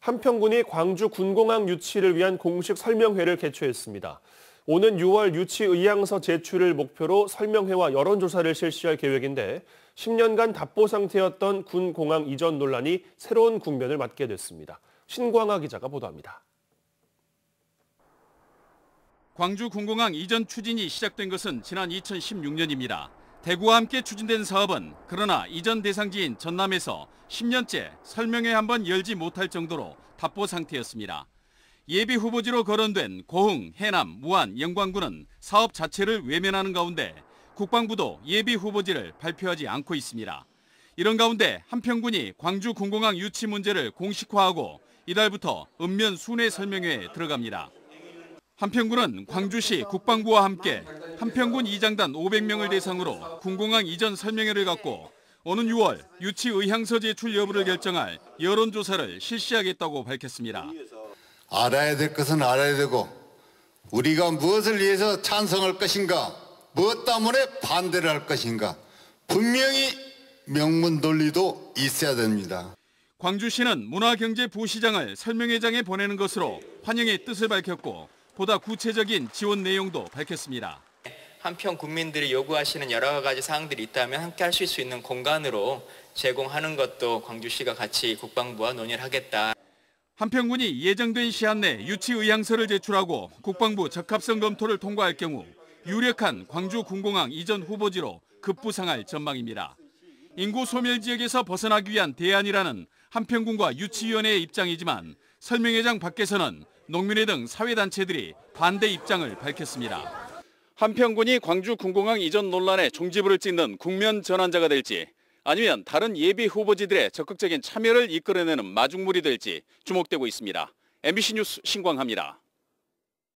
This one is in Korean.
한평군이 광주 군공항 유치를 위한 공식 설명회를 개최했습니다. 오는 6월 유치 의향서 제출을 목표로 설명회와 여론조사를 실시할 계획인데 10년간 답보 상태였던 군공항 이전 논란이 새로운 국면을 맞게 됐습니다. 신광아 기자가 보도합니다. 광주 군공항 이전 추진이 시작된 것은 지난 2016년입니다. 대구와 함께 추진된 사업은 그러나 이전 대상지인 전남에서 10년째 설명회 한번 열지 못할 정도로 답보 상태였습니다. 예비 후보지로 거론된 고흥, 해남, 무안, 영광군은 사업 자체를 외면하는 가운데 국방부도 예비 후보지를 발표하지 않고 있습니다. 이런 가운데 한평군이 광주 공공항 유치 문제를 공식화하고 이달부터 읍면 순회 설명회에 들어갑니다. 한평군은 광주시 국방부와 함께 한평군 2장단 500명을 대상으로 군공항 이전 설명회를 갖고 오는 6월 유치 의향서 제출 여부를 결정할 여론조사를 실시하겠다고 밝혔습니다. 알아야 될 것은 알아야 되고 우리가 무엇을 위해서 찬성할 것인가 무엇 뭐 때문에 반대를 할 것인가 분명히 명문 논리도 있어야 됩니다. 광주시는 문화경제부시장을 설명회장에 보내는 것으로 환영의 뜻을 밝혔고 보다 구체적인 지원 내용도 밝혔습니다. 한편 국민들이 요구하시는 여러 가지 사항들이 있다면 함께 할 수 있는 공간으로 제공하는 것도 광주시가 같이 국방부와 논의를 하겠다. 한평군이 예정된 시한 내 유치 의향서를 제출하고 국방부 적합성 검토를 통과할 경우 유력한 광주 군공항 이전 후보지로 급부상할 전망입니다. 인구 소멸 지역에서 벗어나기 위한 대안이라는 한평군과 유치위원회의 입장이지만 설명회장 밖에서는 농민회 등 사회단체들이 반대 입장을 밝혔습니다. 한평군이 광주 군공항 이전 논란에 종지부를 찍는 국면 전환자가 될지 아니면 다른 예비 후보지들의 적극적인 참여를 이끌어내는 마중물이 될지 주목되고 있습니다. MBC 뉴스 신광합니다.